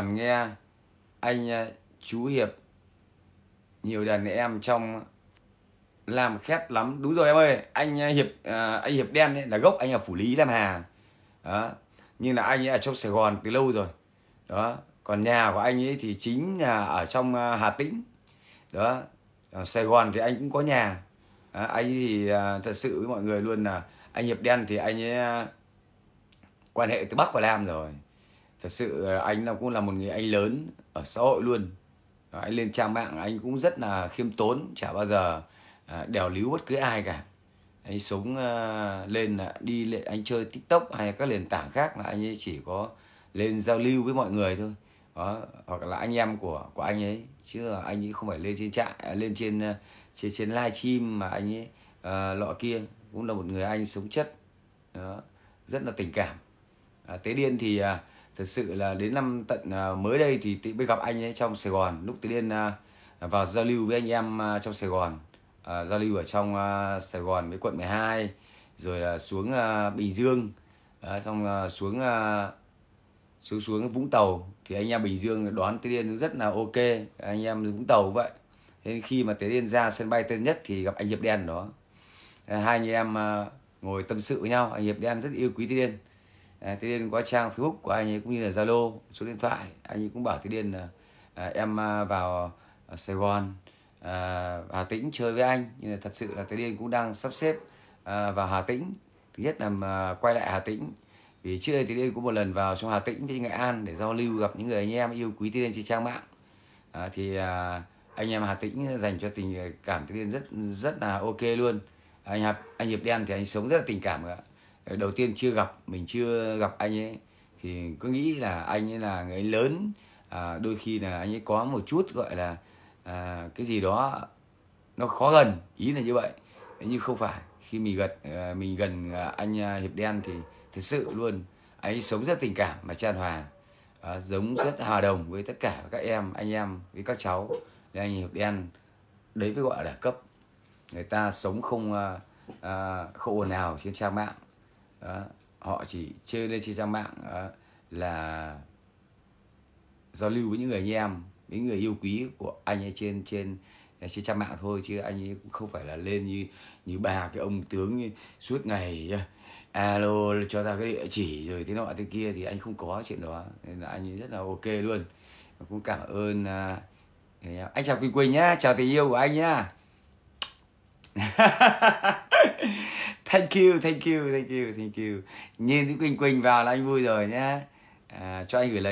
còn nghe anh à, chú Hiệp nhiều đàn em trong làm khét lắm đúng rồi em ơi anh à, hiệp à, anh hiệp đen ấy, là gốc anh ở phủ lý lam hà đó nhưng là anh ấy ở trong sài gòn từ lâu rồi đó còn nhà của anh ấy thì chính là ở trong hà tĩnh đó ở sài gòn thì anh cũng có nhà à, anh thì thật sự với mọi người luôn là anh hiệp đen thì anh ấy quan hệ từ bắc vào nam rồi thật sự ờ, anh nó cũng là một người anh lớn ở xã hội luôn anh lên trang mạng anh cũng rất là khiêm tốn chả bao giờ ờ, đèo líu bất cứ ai cả anh sống ờ, lên đi lên, anh chơi tiktok hay các nền tảng khác là anh ấy chỉ có lên giao lưu với mọi người thôi đó hoặc là anh em của của anh ấy chứ anh ấy không phải lên trên trại à, lên trên trên trên live stream mà anh ấy à, lọ kia cũng là một người anh sống chất đó, rất là tình cảm à, tế điên thì à, thật sự là đến năm tận à, mới đây thì tôi mới gặp anh ấy trong Sài Gòn lúc tôi lên à, vào giao lưu với anh em à, trong Sài Gòn à, giao lưu ở trong Sài Gòn với quận 12 rồi là xuống Bình Dương à, xong xuống xuống xuống Vũng Tàu thì anh em Bình Dương đoán Tế Liên rất là ok anh em Vũng Tàu vậy nên khi mà Tế Liên ra sân bay Tân Nhất thì gặp anh Hiệp Đen đó hai anh em ngồi tâm sự với nhau anh Hiệp Đen rất yêu quý Tế Liên Ờ, thế điên qua trang facebook của anh ấy cũng như là zalo số điện thoại anh ấy cũng bảo thế điên là à, em à, vào à, sài gòn hà tĩnh chơi với anh nhưng mà thật sự là thế điên cũng đang sắp xếp vào hà tĩnh thứ nhất là quay lại hà tĩnh vì trước đây thì điên cũng một lần vào trong hà tĩnh với nghệ an để giao lưu gặp những người anh em yêu quý tiên trên trang mạng thì anh em hà tĩnh dành cho tình cảm tiên rất rất là ok luôn anh hiệp anh hiệp đen thì anh sống rất là tình cảm ạ Ờ, đầu tiên chưa gặp mình chưa gặp anh ấy thì cứ nghĩ là anh ấy là người lớn à, đôi khi là anh ấy có một chút gọi là à, cái gì đó nó khó gần ý là như vậy nhưng không phải khi mình gật à, ờ, mình gần à, anh à, hiệp đen thì thật sự luôn anh ấy sống rất tình cảm mà tràn hòa à, giống rất hòa đồng với tất cả các em anh em với các cháu nên anh hiệp đen đấy mới gọi là cấp người ta sống không à, à không ồn ào trên trang mạng đó. họ chỉ chơi lên trên trang mạng đó. là giao lưu với những người anh em những người yêu quý của anh ấy trên trên à, trên trang mạng thôi chứ anh ấy cũng không phải là lên như như bà cái ông tướng như, suốt ngày à, alo cho ta cái địa chỉ rồi thế nọ thế kia thì anh không có chuyện đó nên là anh ấy rất là ok luôn cũng cảm ơn uh, anh chào Quỳnh Quỳnh nhá chào tình yêu của anh nhá thank you thank you thank you thank you nhìn thấy quỳnh quỳnh vào là anh vui rồi nhé. à, cho anh gửi lời